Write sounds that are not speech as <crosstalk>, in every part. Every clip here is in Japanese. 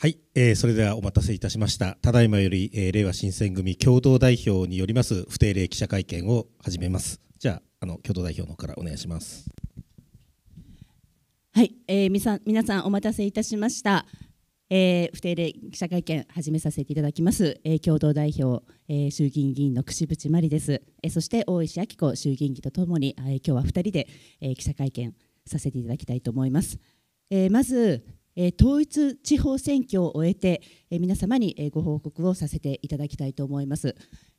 はい、えー、それではお待たせいたしました。ただいまより、えー、令和新選組共同代表によります不定例記者会見を始めます。じゃあ、あの共同代表のからお願いします。はい、えー、みさん皆さんお待たせいたしました。えー、不定例記者会見始めさせていただきます、えー、共同代表、えー、衆議院議員の櫛渕真理です、えー、そして大石明子衆議院議とともに、えー、今日は2人で、えー、記者会見させていただきたいと思います、えー、まず統一地方選挙を終えて皆様にご報告をさせていただきたいと思います。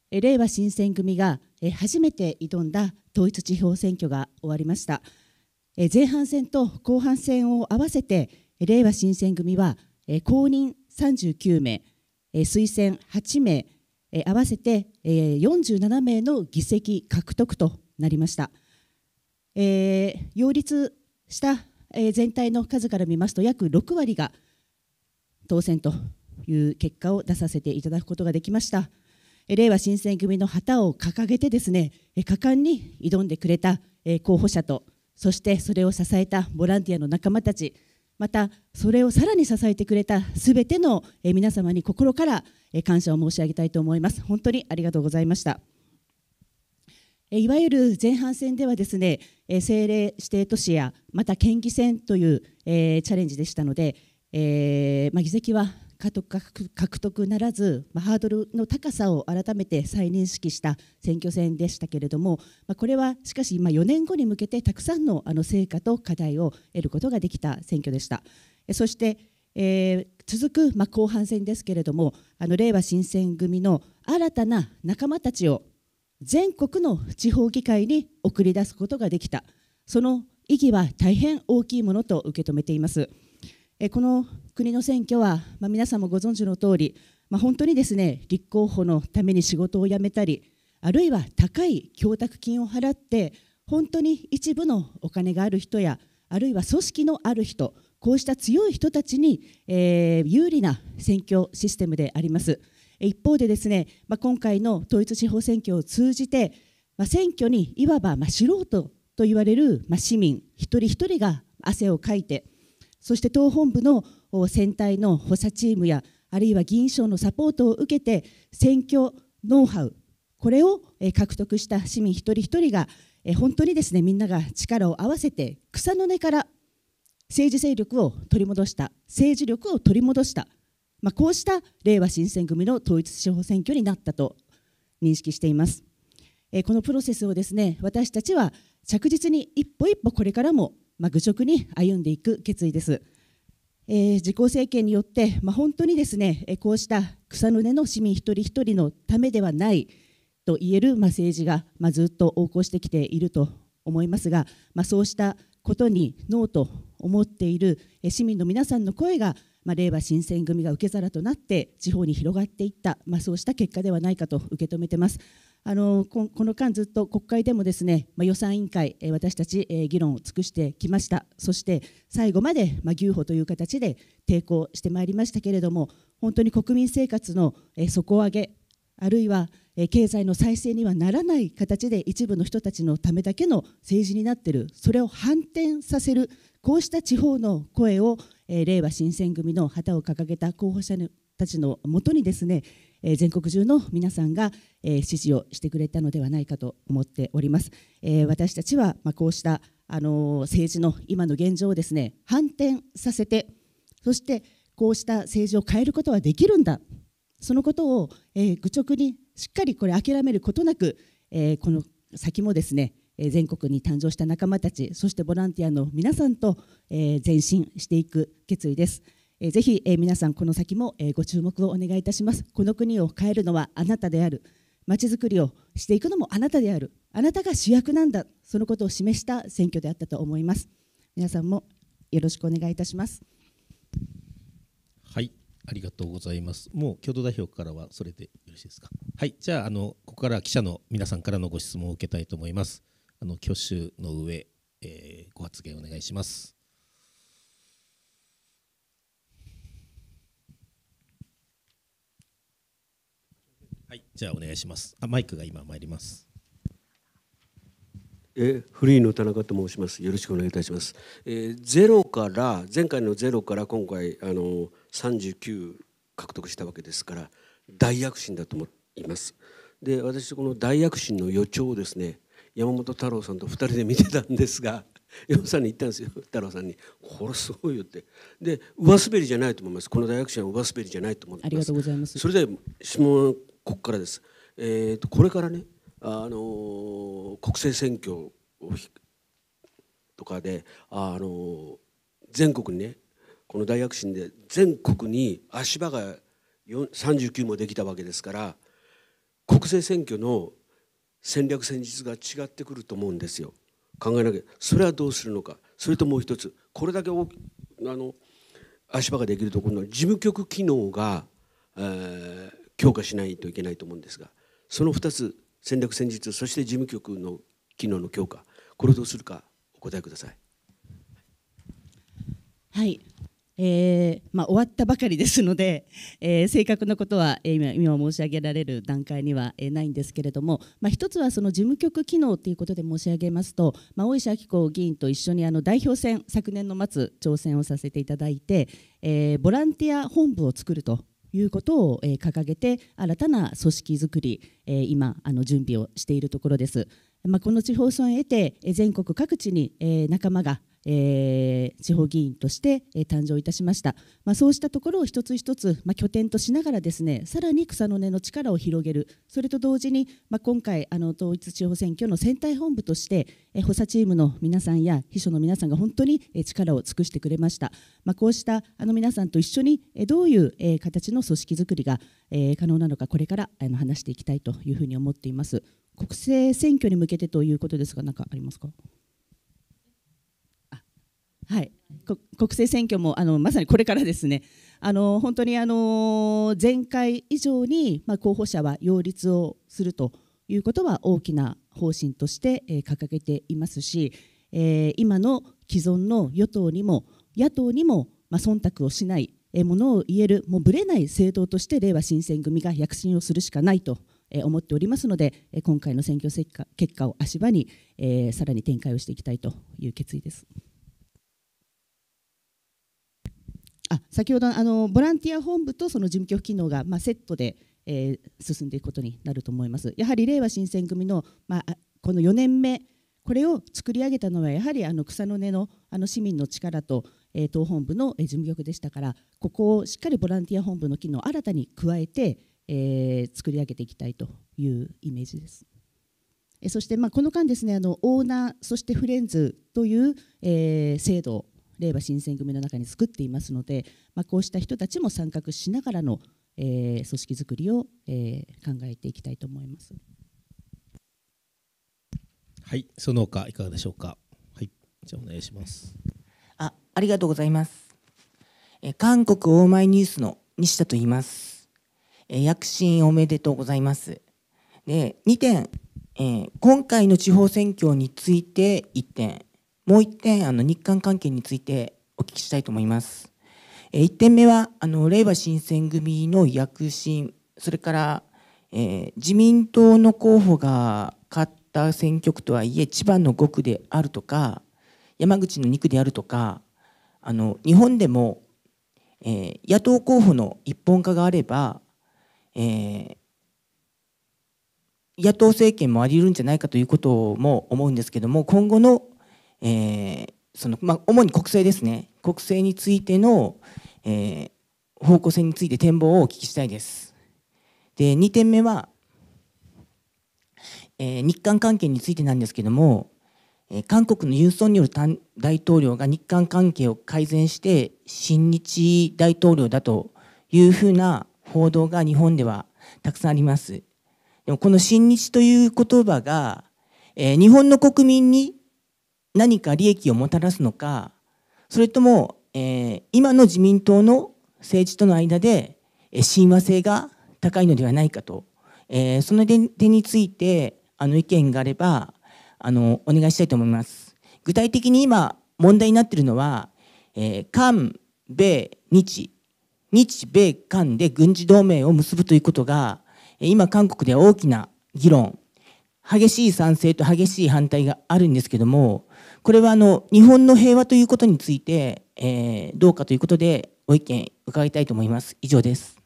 令和新選組が初めて挑んだ統一地方選挙が終わりました。前半戦と後半戦を合わせて令和新選組は公認39名、推薦8名、合わせて47名の議席獲得となりました。擁立したえー、全体の数から見ますと約6割が当選という結果を出させていただくことができました。れいわ新選組の旗を掲げてですね、果敢に挑んでくれた候補者と、そしてそれを支えたボランティアの仲間たち、またそれをさらに支えてくれたすべての皆様に心から感謝を申し上げたいと思います。本当にありがとうございました。いわゆる前半戦ではですね政令指定都市やまた県議選という、えー、チャレンジでしたので、えーまあ、議席は獲得ならず、まあ、ハードルの高さを改めて再認識した選挙戦でしたけれども、まあ、これはしかし今4年後に向けてたくさんのあの成果と課題を得ることができた選挙でした。そして、えー、続く、まあ、後半戦ですけれどもあの令和新選組の新たな仲間たちを全国の地方議会に送り出すことができたその意義は大変大きいものと受け止めていますこの国の選挙は、まあ、皆さんもご存知の通り、まあ、本当にですね立候補のために仕事を辞めたりあるいは高い供託金を払って本当に一部のお金がある人やあるいは組織のある人こうした強い人たちに、えー、有利な選挙システムであります。一方でですね、まあ、今回の統一地方選挙を通じて、まあ、選挙にいわばまあ素人と言われるまあ市民一人一人が汗をかいてそして党本部の選対の補佐チームやあるいは議員賞のサポートを受けて選挙ノウハウこれを獲得した市民一人一人が本当にですねみんなが力を合わせて草の根から政治勢力を取り戻した政治力を取り戻したまあ、こうしたれいわ新選組の統一地方選挙になったと認識しています。えこのプロセスをですね私たちは着実に一歩一歩これからも、まあ、愚直に歩んでいく決意です。えー、自公政権によって、まあ、本当にですね、えこうした草の根の市民一人一人のためではないと言える、まあ、政治が、まあ、ずっと横行してきていると思いますが、まあ、そうしたことにノーと思っている市民の皆さんの声が、まあ、れ新選組が受け皿となって地方に広がっていった、まあ、そうした結果ではないかと受け止めてます。あのこの間、ずっと国会でもですね、まあ、予算委員会、え私たち、え議論を尽くしてきました、そして最後まで、まあ、牛歩という形で抵抗してまいりましたけれども、本当に国民生活の、え底上げ、あるいは、え経済の再生にはならない形で一部の人たちのためだけの政治になっているそれを反転させるこうした地方の声を、えれいわ新選組の旗を掲げた候補者たちのもとにですね、え全国中の皆さんが、え支持をしてくれたのではないかと思っております。え私たちは、まこうしたあの政治の今の現状をですね反転させてそしてこうした政治を変えることはできるんだそのことを、え愚直にしっかりこれ諦めることなく、えー、この先もですね全国に誕生した仲間たちそしてボランティアの皆さんと、え前進していく決意です。えぜひ、え皆さんこの先も、えご注目をお願いいたしますこの国を変えるのはあなたであるまちづくりをしていくのもあなたであるあなたが主役なんだそのことを示した選挙であったと思います皆さんもよろしくお願いいたします。ありがとうございます。もう共同代表からはそれでよろしいですか。はい、じゃああのここから記者の皆さんからのご質問を受けたいと思います。あの挙手の上、えー、ご発言お願いします。はい、じゃあお願いします。あ、マイクが今参ります。えフリーの田中と申します。よろしくお願いいたします。えー、ゼロから前回のゼロから今回あの39獲得したわけですから大躍進だと思います。で私この大躍進の予兆をですね山本太郎さんと2人で見てたんですが <laughs> 山本さんに言ったんですよ太郎さんに「これすごいよ」ってで上滑りじゃないと思いますこの大躍進は上滑りじゃないと思ってありがとうございますそれで質問ここからです、えーと、これからね、あのー、国政選挙とかで、あのー、全国にねこの大躍進で全国に足場が39もできたわけですから国政選挙の戦略戦術が違ってくると思うんですよ考えなきゃそれはどうするのかそれともう一つこれだけあの足場ができるところの事務局機能が、えー、強化しないといけないと思うんですがその2つ戦略戦術そして事務局の機能の強化これをどうするかお答えください。はいえー、まあ、終わったばかりですので、<laughs> えー、正確なことは、え今申し上げられる段階には、えないんですけれども、まあ、一つはその事務局機能ということで申し上げますと、まあ、大石明子議員と一緒にあの代表選昨年の末挑戦をさせていただいて、えボランティア本部を作るということを、え掲げて新たな組織づくり、え今あの準備をしているところです。まあ、この地方村を得て全国各地に仲間がえー、地方議員として、えー、誕生いたしました、まあ、そうしたところを一つ一つ、まあ、拠点としながらですねさらに草の根の力を広げるそれと同時に、まあ、今回あの統一地方選挙の選対本部として、えー、補佐チームの皆さんや秘書の皆さんが本当に、えー、力を尽くしてくれました、まあ、こうしたあの皆さんと一緒に、えー、どういう、えー、形の組織づくりが、えー、可能なのかこれからあの話していきたいというふうに思っています国政選挙に向けてということですが何かありますかはい、国政選挙もあのまさにこれからですねあの本当にあの前回以上に、まあ、候補者は擁立をするということは大きな方針として、えー、掲げていますし、えー、今の既存の与党にも野党にも、まあ、忖度をしない、えー、ものを言えるもうぶれない政党としてれいわ新選組が躍進をするしかないと。え思っておりますので、え今回の選挙結果結果を足場に、えー、さらに展開をしていきたいという決意です。あ先ほどあのボランティア本部とその事務局機能が、まあ、セットで、えー、進んでいくことになると思います。やはりれいわ新選組の、まあ、この4年目これを作り上げたのはやはりあの草の根のあの市民の力と、えー、党本部の事務局でしたからここをしっかりボランティア本部の機能を新たに加えて、えー、作り上げていきたいというイメージです。そして、まあ、この間ですねあのオーナーそしてフレンズという、えー、制度令和新選組の中に作っていますので、まあ、こうした人たちも参画しながらの、えー、組織づくりを、えー、考えていきたいと思います。はい、その他いかがでしょうか。はい、じゃあお願いします。あ、ありがとうございます。え韓国オーマイニュースの西田と言います。え躍進おめでとうございます。で、2点、えー、今回の地方選挙について1点、もう1点あの日韓関係についてお聞きしたいと思います。え1点目はあのれいわ新選組の躍進それから、えー、自民党の候補が勝った選挙区とはいえ千葉の5区であるとか山口の2区であるとかあの日本でも、えー、野党候補の一本化があれば、えー、野党政権もあり得るんじゃないかということも思うんですけども今後のえー、そのまあ、主に国政ですね、国政についての、えー、方向性について展望をお聞きしたいです。で2点目は、えー、日韓関係についてなんですけども、え韓国のユン・ソンニョル大統領が日韓関係を改善して親日大統領だというふうな報道が日本ではたくさんあります。でもこの親日という言葉が、えー、日本の国民に何か利益をもたらすのかそれとも、えー、今の自民党の政治との間で親和性が高いのではないかと、えー、その点についてあの意見があればあのお願いしたいと思います。具体的に今問題になっているのは、えー、韓米日日米韓で軍事同盟を結ぶということが今韓国では大きな議論激しい賛成と激しい反対があるんですけどもこれはあの日本の平和ということについて、えー、どうかということでご意見伺いたいと思います。以上です。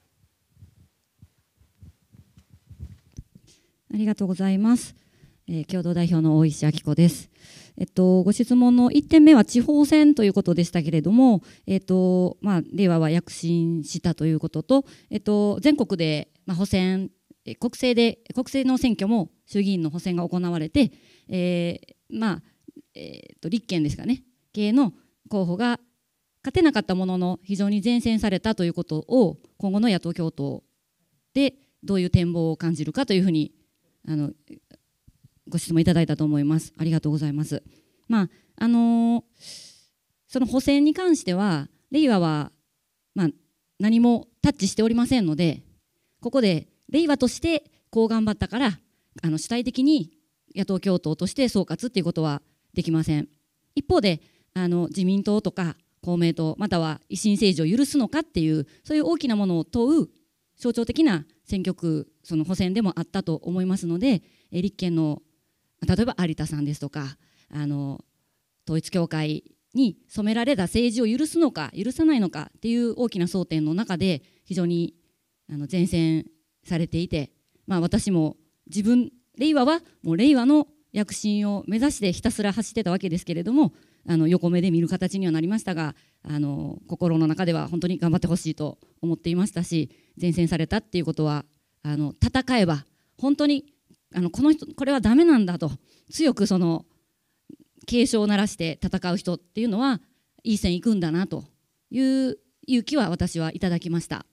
ありがとうございます。えー、共同代表の大石明子です。えっと、ご質問の1点目は地方選ということでしたけれども、えっとまあ、令和は躍進したということと、えっと、全国で、まあ、補選国政で国政の選挙も衆議院の補選が行われて、えーまあ、えー、と立憲ですかね系の候補が勝てなかったものの非常に善戦されたということを今後の野党共闘でどういう展望を感じるかというふうにあのご質問いただいたと思います。ありがとうございます。まああのー、その補選に関しては令和は、まあ、何もタッチしておりませんのでここで令和としてこう頑張ったからあの主体的に野党共闘として総括っていうことはできません一方であの自民党とか公明党または維新政治を許すのかっていうそういう大きなものを問う象徴的な選挙区その補選でもあったと思いますので立憲の例えば有田さんですとかあの統一教会に染められた政治を許すのか許さないのかっていう大きな争点の中で非常にあの前線されていて、まあ、私も自分令和はもう令和の躍進を目指してひたすら走ってたわけですけれどもあの横目で見る形にはなりましたがあの心の中では本当に頑張ってほしいと思っていましたし善戦されたっていうことはあの戦えば本当にあのこの人これはダメなんだと強くその警鐘を鳴らして戦う人っていうのはいい線いくんだなという勇気は私はいただきました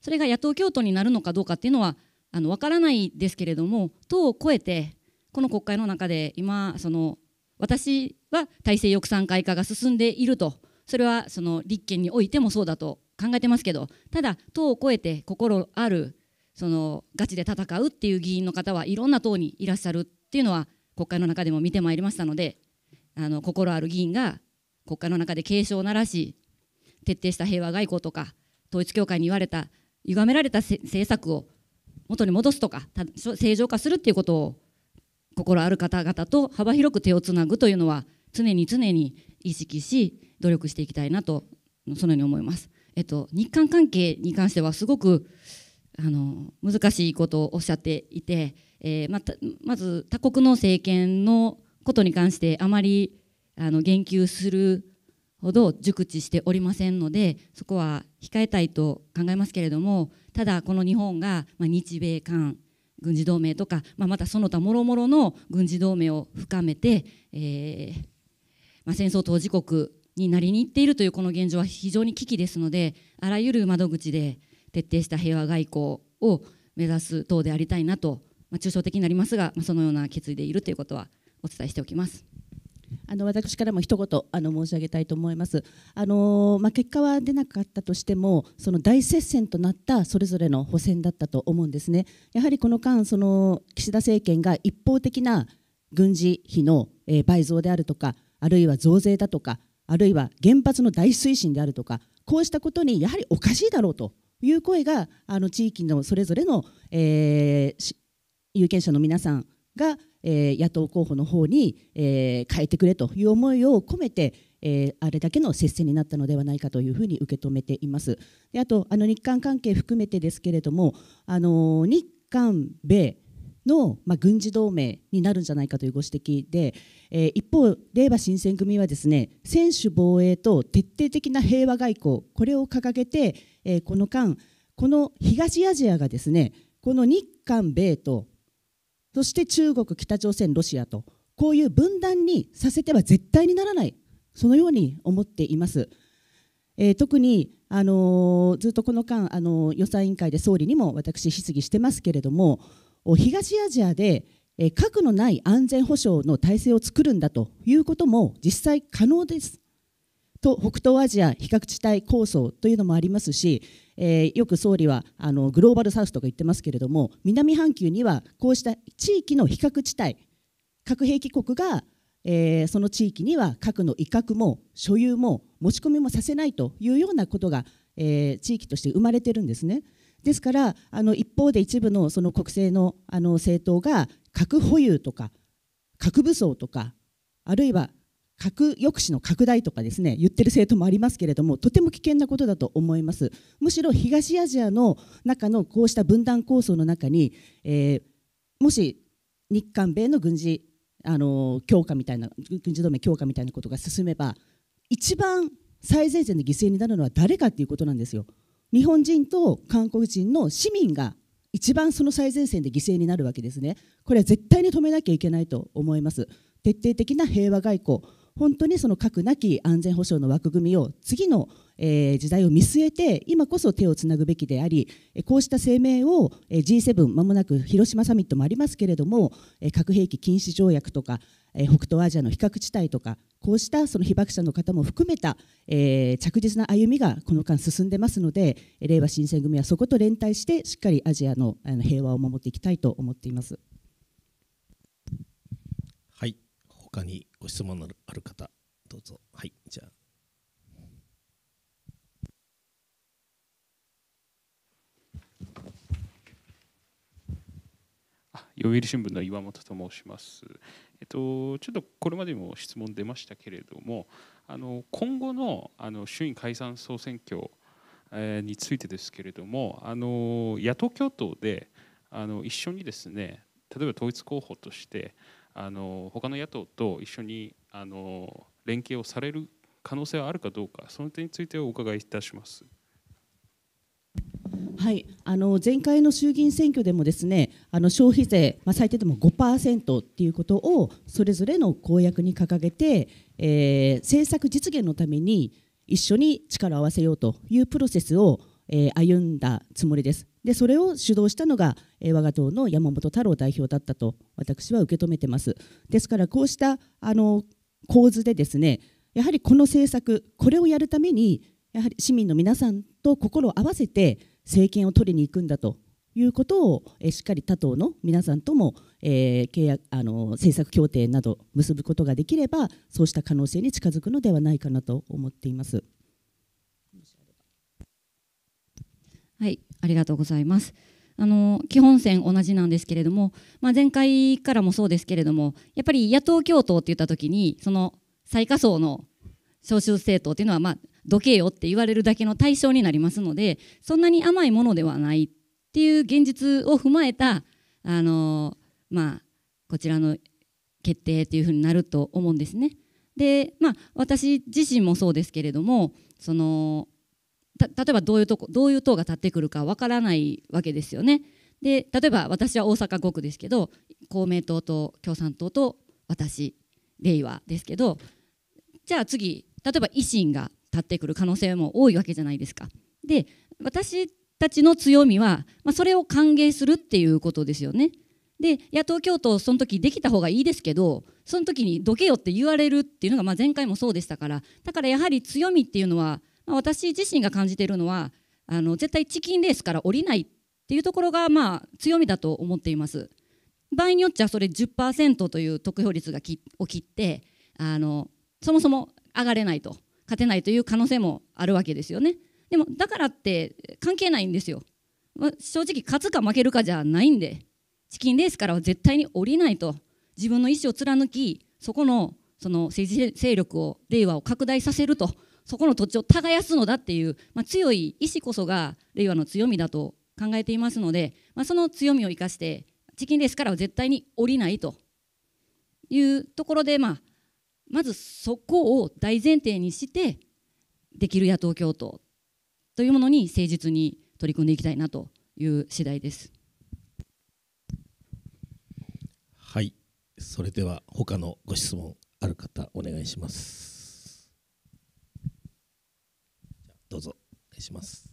それが野党共闘になるのかどうかっていうのはあの分からないですけれども党を超えてこの国会の中で今その私は体制抑散会化が進んでいるとそれはその立憲においてもそうだと考えてますけどただ党を超えて心あるそのガチで戦うっていう議員の方はいろんな党にいらっしゃるっていうのは国会の中でも見てまいりましたのであの心ある議員が国会の中で警鐘を鳴らし徹底した平和外交とか統一教会に言われた歪められた政策を元に戻すとか正常化するっていうことを心ある方々と幅広く手をつなぐというのは常に常に意識し努力していきたいなとそのように思います。えっと、日韓関係に関してはすごくあの難しいことをおっしゃっていて、えー、またまず他国の政権のことに関してあまりあの言及するほど熟知しておりませんのでそこは控えたいと考えますけれどもただこの日本が、まあ、日米韓軍事同盟とか、まあ、またその他もろもろの軍事同盟を深めて、えー、まあ、戦争当事国になりにいっているというこの現状は非常に危機ですのであらゆる窓口で徹底した平和外交を目指す党でありたいなと、まあ、抽象的になりますが、まあ、そのような決意でいるということはお伝えしておきます。あの私からも一言あの申し上げたいと思います。あのまあ、結果は出なかったとしても、その大接戦となったそれぞれの補選だったと思うんですね。やはりこの間、その岸田政権が一方的な軍事費の倍増であるとか、あるいは増税だとか、あるいは原発の大推進であるとか、こうしたことにやはりおかしいだろうという声が、あの地域のそれぞれの、えー、有権者の皆さんがえー、野党候補の方に、えー、変えてくれという思いを込めて、えー、あれだけの接戦になったのではないかというふうに受け止めています。であとあの日韓関係含めてですけれども、あの日韓米の、まあ、軍事同盟になるんじゃないかというご指摘で、えー、一方、れいわ新選組はですね専守防衛と徹底的な平和外交これを掲げて、えー、この間この東アジアがですねこの日韓米とそして中国、北朝鮮、ロシアと、こういう分断にさせては絶対にならない、そのように思っています。えー、特に、あのー、ずっとこの間、あのー、予算委員会で総理にも私、質疑してますけれども、東アジアで、核のない安全保障の体制を作るんだということも実際可能です。と北東アジア比較地帯構想というのもありますし、えー、よく総理はあのグローバルサウスとか言ってますけれども南半球にはこうした地域の比較地帯核兵器国が、えー、その地域には核の威嚇も所有も持ち込みもさせないというようなことが、えー、地域として生まれてるんですね。ですからあの一方で一部のその国政のあの政党が核保有とか核武装とかあるいは核抑止の拡大とかですね言ってる政党もありますけれどもとても危険なことだと思いますむしろ東アジアの中のこうした分断構想の中に、えー、もし日韓米の軍事あの強化みたいな軍事同盟強化みたいなことが進めば一番最前線で犠牲になるのは誰かということなんですよ日本人と韓国人の市民が一番その最前線で犠牲になるわけですねこれは絶対に止めなきゃいけないと思います徹底的な平和外交本当にその核なき安全保障の枠組みを次の、え時代を見据えて今こそ手をつなぐべきでありこうした声明を G7 まもなく広島サミットもありますけれども核兵器禁止条約とか北東アジアの非核地帯とかこうしたその被爆者の方も含めた、え着実な歩みがこの間進んでますのでれいわ新選組はそこと連帯してしっかりアジアのあの平和を守っていきたいと思っています。はい他にご質問のある方どうぞはいじゃあ読売新聞の岩本と申します。えっと、ちょっとこれまでも質問出ましたけれども、あの今後のあの衆院解散・総選挙えについてですけれども、あの野党共闘であの一緒にですね、例えば統一候補としてあの他の野党と一緒にあの連携をされる可能性はあるかどうか、その点についてお伺いいたします。はい、あの前回の衆議院選挙でもですねあの消費税、まあ、最低でも5%ということをそれぞれの公約に掲げて、えー、政策実現のために一緒に力を合わせようというプロセスを、えー、歩んだつもりです。でそれを主導したのが、えー、我が党の山本太郎代表だったと私は受け止めてます。ですからこうしたあの構図でですねやはりこの政策これをやるためにやはり市民の皆さんと心を合わせて政権を取りに行くんだということを、えー、しっかり他党の皆さんとも、えー、契約あの政策協定など結ぶことができればそうした可能性に近づくのではないかなと思っています。はいありがとうございますあの基本線同じなんですけれども、まあ、前回からもそうですけれどもやっぱり野党共闘って言った時にその最下層の召集政党っていうのはまあどけよって言われるだけの対象になりますのでそんなに甘いものではないっていう現実を踏まえたあのまあこちらの決定っていうふうになると思うんですね。でまあ私自身もそうですけれどもその例えばどういうとこどういう党が立ってくるかわからないわけですよね。で例えば私は大阪5区ですけど公明党と共産党と私令和ですけどじゃあ次例えば維新が立ってくる可能性も多いわけじゃないですか。で私たちの強みは、まあ、それを歓迎するっていうことですよね。で野党共闘その時できた方がいいですけどその時にどけよって言われるっていうのが、まあ、前回もそうでしたからだからやはり強みっていうのは私自身が感じているのはあの絶対チキンレースから降りないっていうところがまあ強みだと思っています場合によっちゃそれ10%という得票率がきを切ってあのそもそも上がれないと勝てないという可能性もあるわけですよねでもだからって関係ないんですよ、まあ、正直勝つか負けるかじゃないんでチキンレースからは絶対に降りないと自分の意思を貫きそこのその政治勢力を令和を拡大させるとそこの土地を耕すのだっていう、まあ、強い意志こそが令和の強みだと考えていますので、まあ、その強みを生かしてチキンレースからは絶対に降りないというところで、まあ、まずそこを大前提にしてできる野党共闘というものに誠実に取り組んでいきたいなという次第です。はい、それでは他のご質問ある方お願いします。どうぞお願いします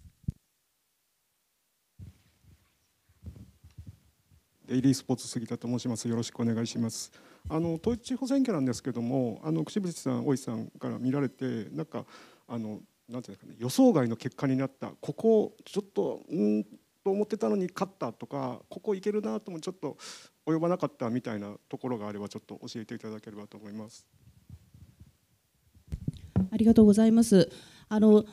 デイリースポーツ杉田と申しますよろしくお願いしますあの統一地方選挙なんですけどもあの櫛渕さん大井さんから見られてなんかあのなんていうんですかね予想外の結果になったここちょっとうんと思ってたのに勝ったとかここいけるなともちょっと及ばなかったみたいなところがあればちょっと教えていただければと思います。ありがとうございます。あの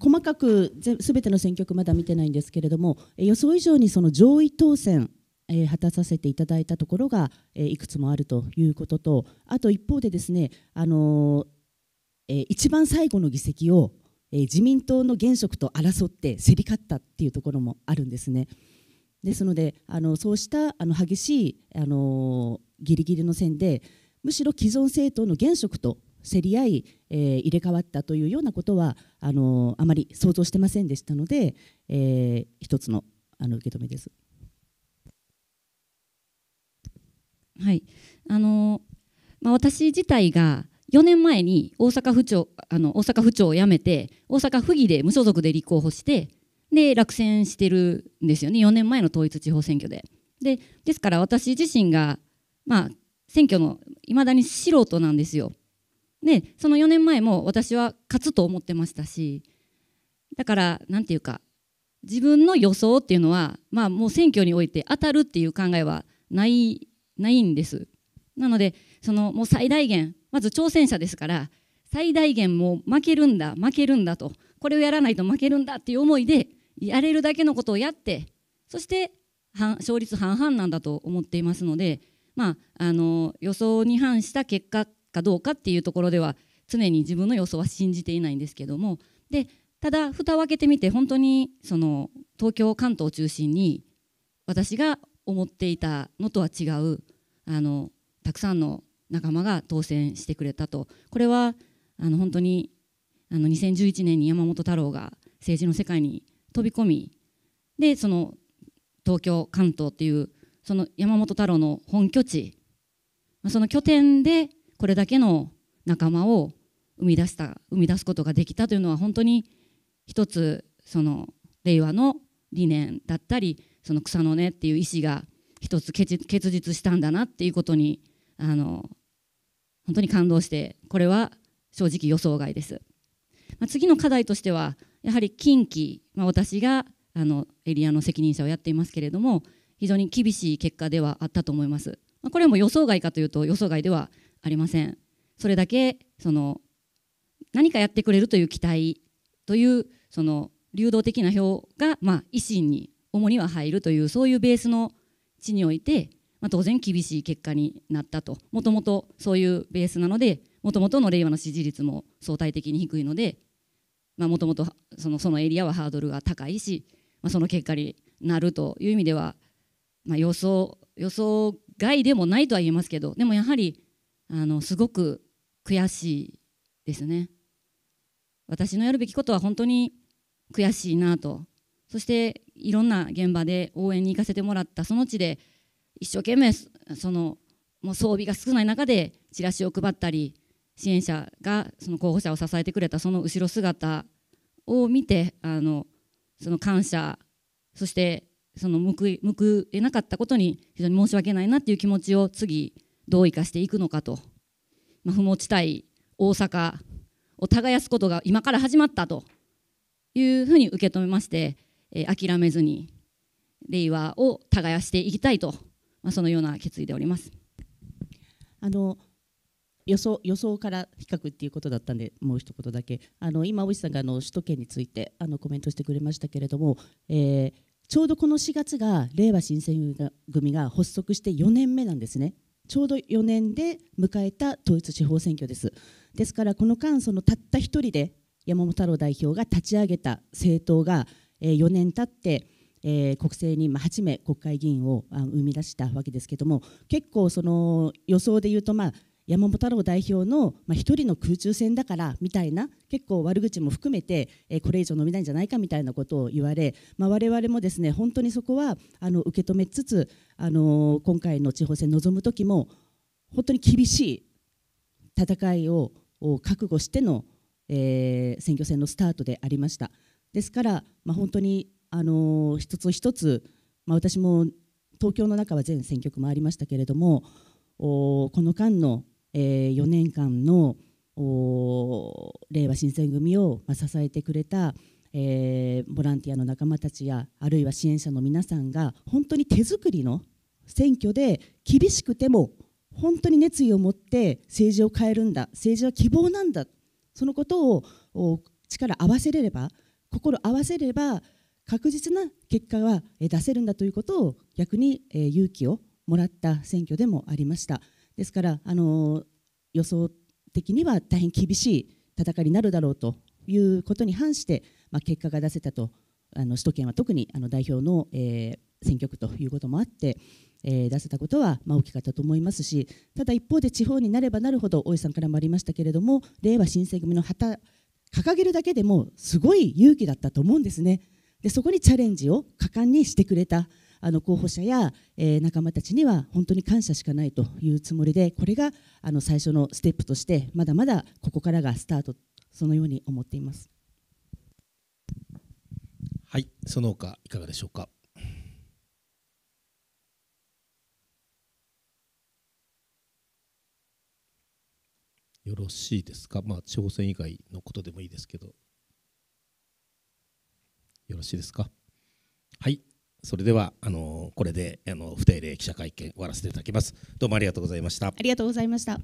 細かくすべての選挙区まだ見てないんですけれども予想以上にその上位当選え果たさせていただいたところが、えいくつもあるということとあと一方でですね、あのえ一番最後の議席を、え自民党の現職と争って競り勝ったっていうところもあるんですね。ですのであのそうしたあの激しい、あのギリギリの線でむしろ既存政党の現職と競り合い、えー、入れ替わったというようなことはあのあまり想像してませんでしたので、えー、一つのあの受け止めです。はいあのまあ、私自体が4年前に大阪府庁あの大阪府庁を辞めて大阪府議で無所属で立候補してで落選してるんですよね4年前の統一地方選挙で。でですから私自身が、まあ、選挙のいまだに素人なんですよ。ね、その4年前も私は勝つと思ってましたしだから何て言うか自分の予想っていうのは、まあ、もう選挙において当たるっていう考えはないないんです。なのでそのもう最大限まず挑戦者ですから最大限もう負けるんだ負けるんだとこれをやらないと負けるんだっていう思いでやれるだけのことをやってそして勝率半々なんだと思っていますので、まあ、あの予想に反した結果かどうかっていうところでは常に自分の予想は信じていないんですけどもでただ蓋を開けてみて本当にその東京関東を中心に私が思っていたのとは違うあのたくさんの仲間が当選してくれたとこれはあの本当にあの2011年に山本太郎が政治の世界に飛び込みでその東京関東っていうその山本太郎の本拠地その拠点でこれだけの仲間を生み出した生み出すことができたというのは本当に一つその令和の理念だったりその草の根っていう意思が一つ結実したんだなっていうことにあの本当に感動してこれは正直予想外です、まあ、次の課題としてはやはり近畿、まあ、私があのエリアの責任者をやっていますけれども非常に厳しい結果ではあったと思います、まあ、これも予想外かというと予想外ではありませんそれだけその何かやってくれるという期待というその流動的な票が、まあ、維新に主には入るというそういうベースの地において、まあ、当然厳しい結果になったともともとそういうベースなのでもともとの令和の支持率も相対的に低いのでもともとそのそのエリアはハードルが高いし、まあ、その結果になるという意味では、まあ、予想予想外でもないとは言えますけどでもやはりあのすごく悔しいですね私のやるべきことは本当に悔しいなとそしていろんな現場で応援に行かせてもらったその地で一生懸命そのもう装備が少ない中でチラシを配ったり支援者がその候補者を支えてくれたその後ろ姿を見てあのその感謝そしてその報い報えなかったことに非常に申し訳ないなっていう気持ちを次どう生かしていくのかと、まあ、不毛地帯大阪を耕すことが今から始まったというふうに受け止めまして、えー、諦めずに令和を耕していきたいと、まあ、そのような決意でおります。あの予想予想から比較っていうことだったんで、もう一言だけ、あの今、大石さんがあの首都圏についてあのコメントしてくれましたけれども、えー、ちょうどこの4月が、れいわ新選組が発足して4年目なんですね。ちょうど4年で迎えた統一地方選挙です。ですからこの間そのたった一人で山本太郎代表が立ち上げた政党が、え4年経って、え国政に8名国会議員を生み出したわけですけども結構その予想で言うとまあ山本太郎代表の、まあ、一人の空中戦だからみたいな結構悪口も含めて、えこれ以上飲びないんじゃないかみたいなことを言われ、まあ、我々もですね本当にそこはあの受け止めつつ、あの今回の地方選臨む時も本当に厳しい戦いを覚悟しての、え選挙戦のスタートでありました。ですから、まあ、本当に、あの一つ一つ、まあ、私も東京の中は全選挙区もありましたけれどもこの間のえー、4年間の令和新選組を、まあ、支えてくれた、えー、ボランティアの仲間たちやあるいは支援者の皆さんが本当に手作りの選挙で厳しくても本当に熱意を持って政治を変えるんだ政治は希望なんだそのことを力合わせれれば心合わせれば確実な結果は出せるんだということを逆に勇気をもらった選挙でもありました。ですからあの予想的には大変厳しい戦いになるだろうということに反して、まあ、結果が出せたとあの首都圏は特にあの代表の、えー、選挙区ということもあって、えー、出せたことは、まあ、大きかったと思いますしただ一方で地方になればなるほど大井さんからもありましたけれどもれいわ新選組の旗掲げるだけでもすごい勇気だったと思うんですね。でそこにチャレンジを果敢にしてくれたあの候補者や、え仲間たちには本当に感謝しかないというつもりでこれがあの最初のステップとしてまだまだここからがスタートそのように思っています。はい、その他いかがでしょうか。よろしいですか。まあ地方選以外のことでもいいですけど。よろしいですか。はい、それではあのこれであの不定例記者会見終わらせていただきます。どうもありがとうございました。ありがとうございました。